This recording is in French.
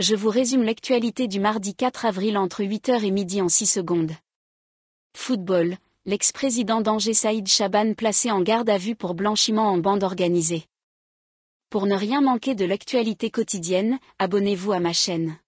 je vous résume l'actualité du mardi 4 avril entre 8h et midi en 6 secondes. Football, l'ex-président d'Angers Saïd Chaban placé en garde à vue pour blanchiment en bande organisée. Pour ne rien manquer de l'actualité quotidienne, abonnez-vous à ma chaîne.